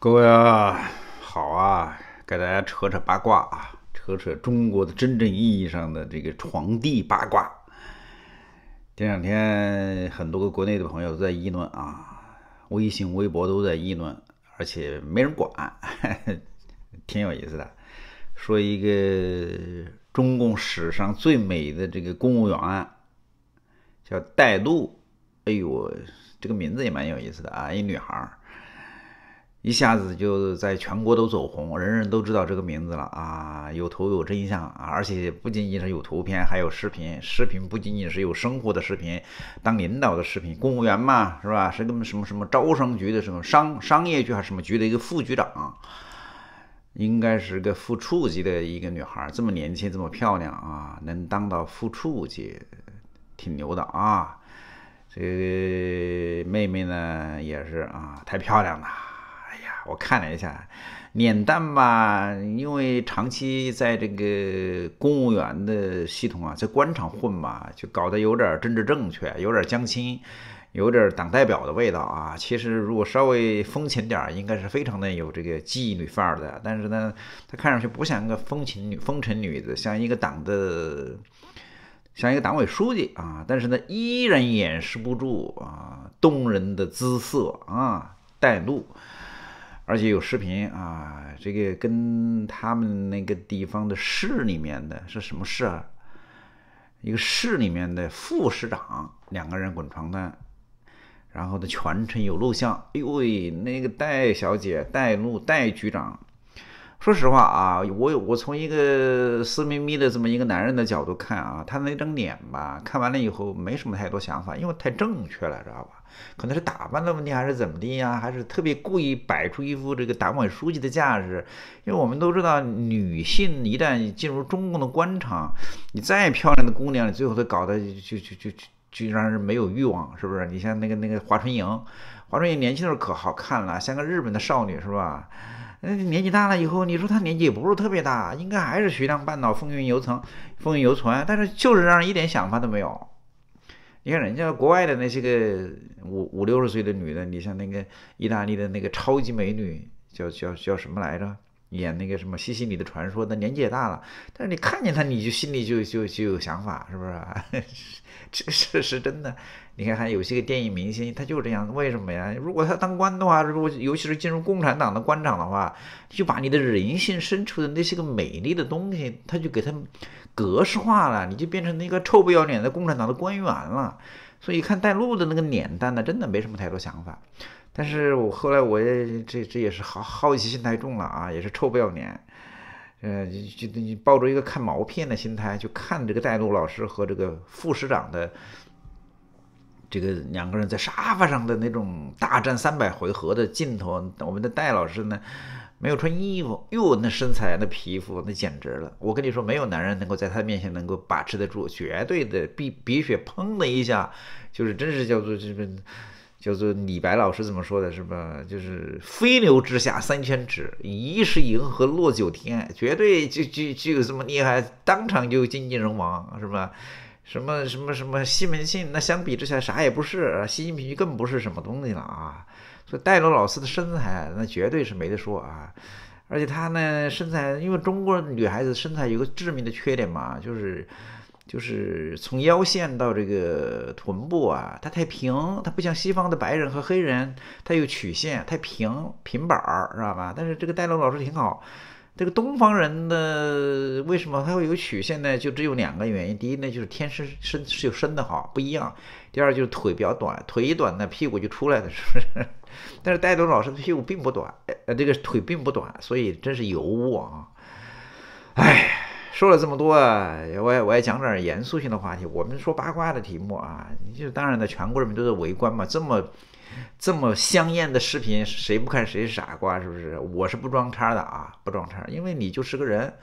各位啊，好啊，给大家扯扯八卦啊，扯扯中国的真正意义上的这个床地八卦。这两天很多个国内的朋友在议论啊，微信、微博都在议论，而且没人管，挺有意思的。说一个中共史上最美的这个公务员，叫戴露。哎呦，这个名字也蛮有意思的啊，一女孩儿。一下子就在全国都走红，人人都知道这个名字了啊！有图有真相啊！而且不仅仅是有图片，还有视频。视频不仅仅是有生活的视频，当领导的视频。公务员嘛，是吧？是个什么什么招商局的什么商商业局还是什么局的一个副局长，应该是个副处级的一个女孩。这么年轻，这么漂亮啊，能当到副处级，挺牛的啊！这个妹妹呢，也是啊，太漂亮了。我看了一下，脸蛋吧，因为长期在这个公务员的系统啊，在官场混嘛，就搞得有点政治正确，有点江青，有点党代表的味道啊。其实如果稍微风情点，应该是非常的有这个妓女范儿的。但是呢，她看上去不像一个风情女、风尘女子，像一个党的，像一个党委书记啊。但是呢，依然掩饰不住啊，动人的姿色啊，带路。而且有视频啊，这个跟他们那个地方的市里面的是什么市啊？一个市里面的副市长，两个人滚床单，然后的全程有录像。哎呦喂，那个戴小姐带路戴局长。说实话啊，我我从一个私眯眯的这么一个男人的角度看啊，他那张脸吧，看完了以后没什么太多想法，因为太正确了，知道吧？可能是打扮的问题，还是怎么的呀？还是特别故意摆出一副这个党委书记的架势？因为我们都知道，女性一旦进入中共的官场，你再漂亮的姑娘，你最后都搞得就就就就居然是没有欲望，是不是？你像那个那个华春莹，华春莹年轻的时候可好看了，像个日本的少女，是吧？那年纪大了以后，你说他年纪也不是特别大，应该还是徐良半岛风韵犹存，风韵犹存。但是就是让人一点想法都没有。你看人家国外的那些个五五六十岁的女的，你像那个意大利的那个超级美女，叫叫叫什么来着？演那个什么《西西里的传说》，那年纪也大了，但是你看见他，你就心里就就就有想法，是不是？这是是真的。你看，还有些个电影明星，他就这样。为什么呀？如果他当官的话，如果尤其是进入共产党的官场的话，就把你的人性深处的那些个美丽的东西，他就给他格式化了，你就变成那个臭不要脸的共产党的官员了。所以看带路的那个脸蛋的，真的没什么太多想法。但是我后来我也这这也是好好奇心太重了啊，也是臭不要脸，呃，就就你抱着一个看毛片的心态去看这个带路老师和这个副师长的这个两个人在沙发上的那种大战三百回合的镜头，我们的戴老师呢没有穿衣服哟，那身材那皮肤那简直了，我跟你说没有男人能够在他面前能够把持得住，绝对的鼻鼻血砰的一下，就是真是叫做这个。就是李白老师怎么说的，是吧？就是飞流直下三千尺，疑是银河落九天，绝对就就就有这么厉害，当场就金尽人亡，是吧？什么什么什么西门庆，那相比之下啥也不是，习近平就更不是什么东西了啊！所以戴罗老师的身材那绝对是没得说啊，而且她呢身材，因为中国女孩子身材有个致命的缺点嘛，就是。就是从腰线到这个臀部啊，它太平，它不像西方的白人和黑人，它有曲线，太平平板儿，知道吧？但是这个戴龙老师挺好。这个东方人的为什么他会有曲线呢？就只有两个原因：第一呢，就是天生身是有身的好不一样；第二就是腿比较短，腿一短呢，屁股就出来了，是不是？但是戴龙老师的屁股并不短，呃，这个腿并不短，所以真是尤物啊！哎。说了这么多啊，我我也讲点儿严肃性的话题。我们说八卦的题目啊，你就当然的，全国人民都在围观嘛。这么这么香艳的视频，谁不看谁是傻瓜，是不是？我是不装叉的啊，不装叉，因为你就是个人，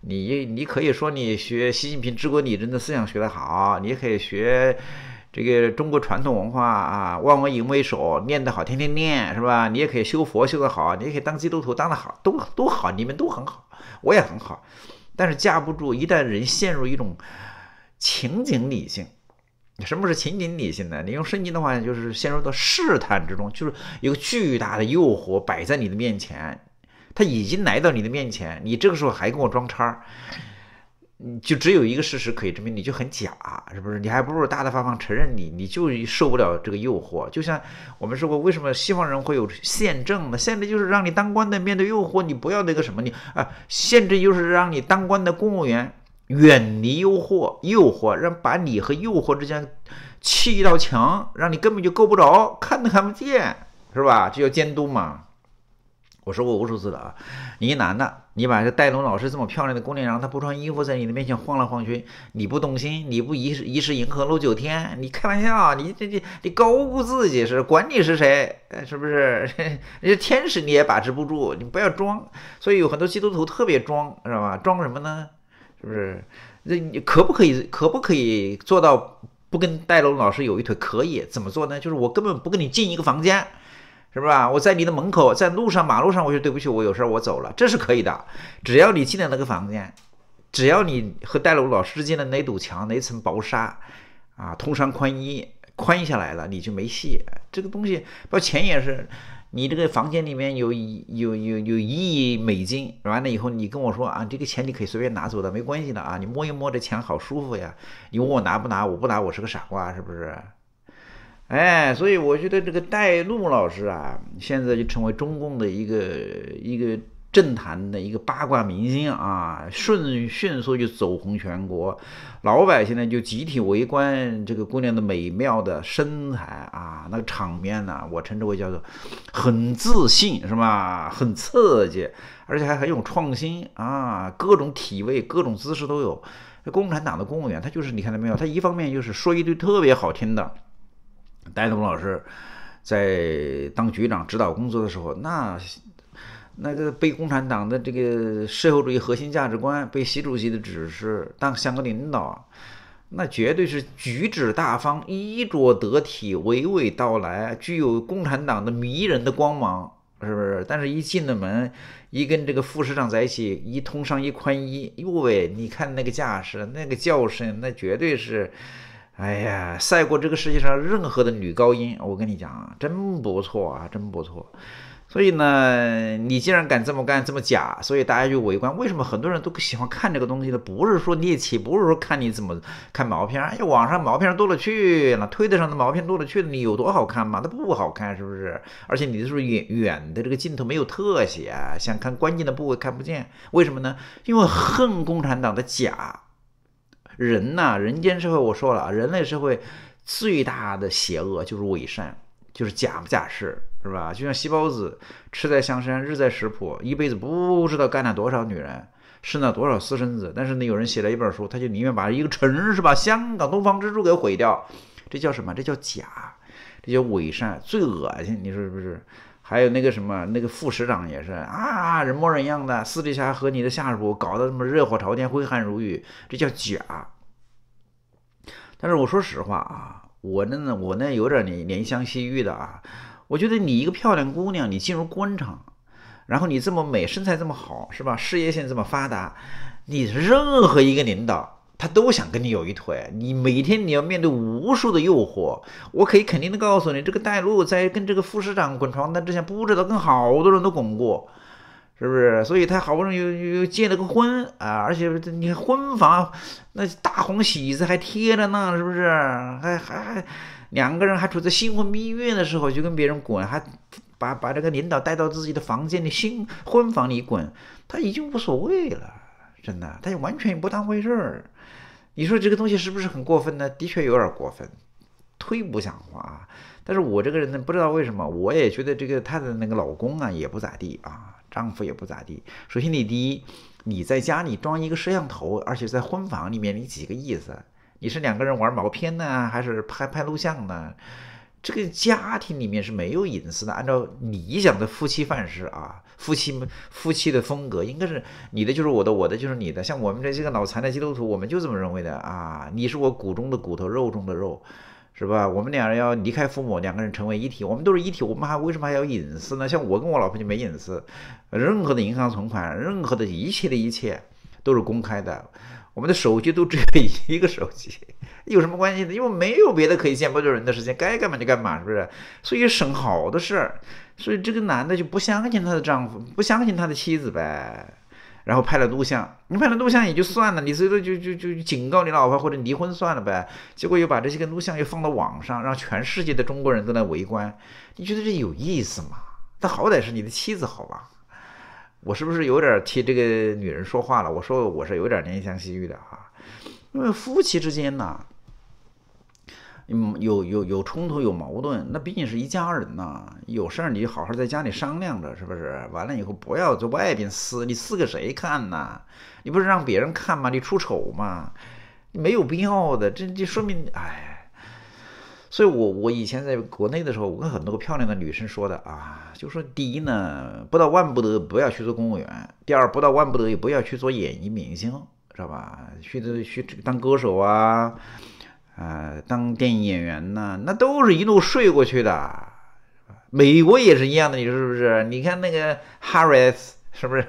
你你可以说你学习近平治国理政的思想学得好，你也可以学这个中国传统文化啊，万文淫为首，念得好，天天念，是吧？你也可以修佛修得好，你也可以当基督徒当得好，都都好，你们都很好，我也很好。但是架不住，一旦人陷入一种情景理性，什么是情景理性呢？你用圣经的话就是陷入到试探之中，就是有个巨大的诱惑摆在你的面前，他已经来到你的面前，你这个时候还跟我装叉儿。你就只有一个事实可以证明，你就很假，是不是？你还不如大大方方承认你，你就受不了这个诱惑。就像我们说过，为什么西方人会有宪政呢？宪政就是让你当官的面对诱惑，你不要那个什么你啊，宪政就是让你当官的公务员远离诱惑，诱惑让把你和诱惑之间砌一道墙，让你根本就够不着，看都看不见，是吧？这叫监督嘛。我说过无数次了啊，你男的。你把这戴龙老师这么漂亮的姑娘，然后她不穿衣服在你的面前晃来晃去，你不动心，你不一一是银河落九天，你开玩笑，你这这你高估自己是，管你是谁，是不是？人 家天使你也把持不住，你不要装。所以有很多基督徒特别装，知道吧？装什么呢？是不是？那你可不可以可不可以做到不跟戴龙老师有一腿？可以怎么做呢？就是我根本不跟你进一个房间。是不是吧？我在你的门口，在路上、马路上，我就对不起，我有事儿，我走了，这是可以的。只要你进了那个房间，只要你和戴露老师之间的那堵墙、那层薄纱，啊，通上宽一宽下来了，你就没戏。这个东西，把钱也是，你这个房间里面有有有有一亿美金，完了以后你跟我说啊，这个钱你可以随便拿走的，没关系的啊，你摸一摸这钱好舒服呀。你问我拿不拿？我不拿，我是个傻瓜，是不是？哎，所以我觉得这个带路老师啊，现在就成为中共的一个一个政坛的一个八卦明星啊，迅迅速就走红全国，老百姓呢就集体围观这个姑娘的美妙的身材啊，那个场面呢，我称之为叫做很自信是吧？很刺激，而且还很有创新啊，各种体位、各种姿势都有。共产党的公务员他就是你看到没有？他一方面就是说一堆特别好听的。戴东老师在当局长指导工作的时候，那那个被共产党的这个社会主义核心价值观、被习主席的指示当香港领导，那绝对是举止大方、衣着得体、娓娓道来，具有共产党的迷人的光芒，是不是？但是一进了门，一跟这个副市长在一起，一通上衣、宽衣，哟喂，你看那个架势，那个叫声，那绝对是。哎呀，赛过这个世界上任何的女高音，我跟你讲啊，真不错啊，真不错。所以呢，你既然敢这么干，这么假，所以大家就围观。为什么很多人都喜欢看这个东西呢？不是说猎奇，不是说看你怎么看毛片儿。哎，网上毛片多了去了，推特上的毛片多了去了，你有多好看嘛？它不好看，是不是？而且你不是远远的这个镜头没有特写，想看关键的部位看不见，为什么呢？因为恨共产党的假。人呐，人间社会，我说了啊，人类社会最大的邪恶就是伪善，就是假不假事，是吧？就像西包子，吃在香山，日在食谱，一辈子不知道干了多少女人，生了多少私生子，但是呢，有人写了一本书，他就宁愿把一个城，是吧？香港东方之珠给毁掉，这叫什么？这叫假，这叫伪善，最恶心，你说是不是？还有那个什么，那个副市长也是啊，人模人样的，私底下和你的下属搞得这么热火朝天，挥汗如雨，这叫假。但是我说实话啊，我那我那有点怜怜香惜玉的啊，我觉得你一个漂亮姑娘，你进入官场，然后你这么美，身材这么好，是吧？事业线这么发达，你任何一个领导。他都想跟你有一腿，你每天你要面对无数的诱惑。我可以肯定的告诉你，这个带路在跟这个副市长滚床单之前，不知道跟好多人都滚过，是不是？所以他好不容易又又结了个婚啊，而且你婚房那大红喜字还贴着呢，是不是？还还还两个人还处在新婚蜜月的时候，就跟别人滚，还把把这个领导带到自己的房间里，新婚房里滚，他已经无所谓了。真的，她就完全也不当回事儿。你说这个东西是不是很过分呢？的确有点过分，忒不像话。但是我这个人呢，不知道为什么，我也觉得这个她的那个老公啊，也不咋地啊，丈夫也不咋地。首先，你第一，你在家里装一个摄像头，而且在婚房里面，你几个意思？你是两个人玩毛片呢，还是拍拍录像呢？这个家庭里面是没有隐私的。按照理想的夫妻范式啊，夫妻夫妻的风格应该是你的就是我的，我的就是你的。像我们这些个脑残的基督徒，我们就这么认为的啊。你是我骨中的骨头，肉中的肉，是吧？我们两人要离开父母，两个人成为一体，我们都是一体，我们还为什么还要隐私呢？像我跟我老婆就没隐私，任何的银行存款，任何的一切的一切都是公开的。我们的手机都只有一个手机，有什么关系呢？因为没有别的可以见不着人的时间，该干嘛就干嘛，是不是？所以省好多事儿。所以这个男的就不相信他的丈夫，不相信他的妻子呗。然后拍了录像，你拍了录像也就算了，你最多就就就警告你老婆或者离婚算了呗。结果又把这些个录像又放到网上，让全世界的中国人都来围观。你觉得这有意思吗？他好歹是你的妻子，好吧？我是不是有点替这个女人说话了？我说我是有点怜香惜玉的哈，因为夫妻之间呢，有有有冲突有矛盾，那毕竟是一家人呐。有事儿你好好在家里商量着，是不是？完了以后不要在外边撕，你撕给谁看呢？你不是让别人看吗？你出丑吗？没有必要的，这这说明，哎。所以，我我以前在国内的时候，我跟很多个漂亮的女生说的啊，就说第一呢，不到万不得不要去做公务员；第二，不到万不得已不要去做演艺明星，知道吧？去去当歌手啊，啊，当电影演员呐，那都是一路睡过去的，美国也是一样的，你说是不是？你看那个 Harris 是不是？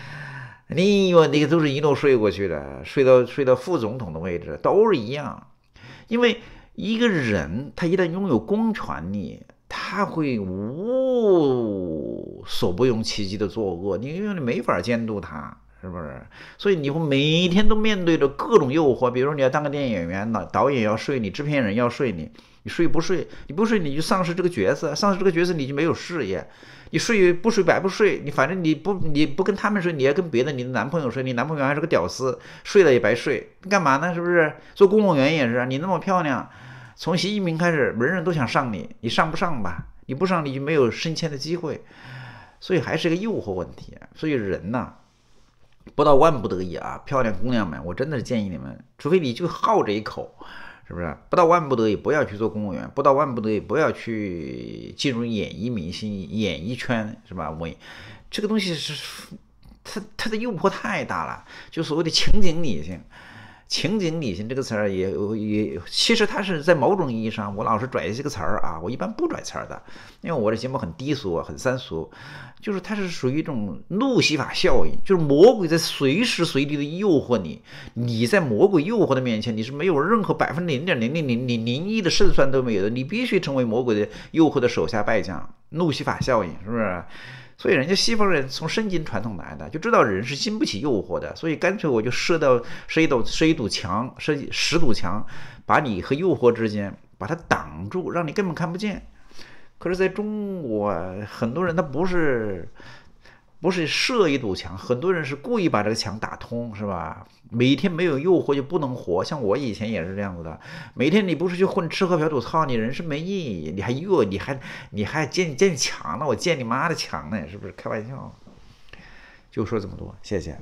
你呦，那个都是一路睡过去的，睡到睡到副总统的位置，都是一样，因为。一个人，他一旦拥有公权力，他会无所不用其极的作恶。你因为你没法监督他，是不是？所以你会每天都面对着各种诱惑。比如说，你要当个电影演员呢，导演要睡你，制片人要睡你，你睡不睡？你不睡，你就丧失这个角色，丧失这个角色你就没有事业。你睡不睡白不睡？你反正你不你不跟他们睡，你要跟别的你的男朋友睡，你男朋友还是个屌丝，睡了也白睡。干嘛呢？是不是？做公务员也是，你那么漂亮。从习近平开始，人人都想上你，你上不上吧？你不上，你就没有升迁的机会，所以还是个诱惑问题。所以人呐，不到万不得已啊，漂亮姑娘们，我真的是建议你们，除非你就好这一口，是不是？不到万不得已，不要去做公务员；不到万不得已，不要去进入演艺明星演艺圈，是吧？我，这个东西是，它它的诱惑太大了，就所谓的情景理性。情景理性这个词儿也也，其实它是在某种意义上，我老是拽一些个词儿啊，我一般不拽词儿的，因为我的节目很低俗，很三俗，就是它是属于一种路西法效应，就是魔鬼在随时随地的诱惑你，你在魔鬼诱惑的面前，你是没有任何百分零点零零零零零一的胜算都没有的，你必须成为魔鬼的诱惑的手下败将，路西法效应是不是？所以人家西方人从圣经传统来的，就知道人是经不起诱惑的，所以干脆我就设到设一堵设一堵墙，设十堵墙，把你和诱惑之间把它挡住，让你根本看不见。可是在中国，很多人他不是。不是设一堵墙，很多人是故意把这个墙打通，是吧？每天没有诱惑就不能活，像我以前也是这样子的。每天你不是去混吃喝嫖赌操，你人生没意义，你还诱，你还你还建建墙呢？我建你妈的墙呢，是不是？开玩笑，就说这么多，谢谢。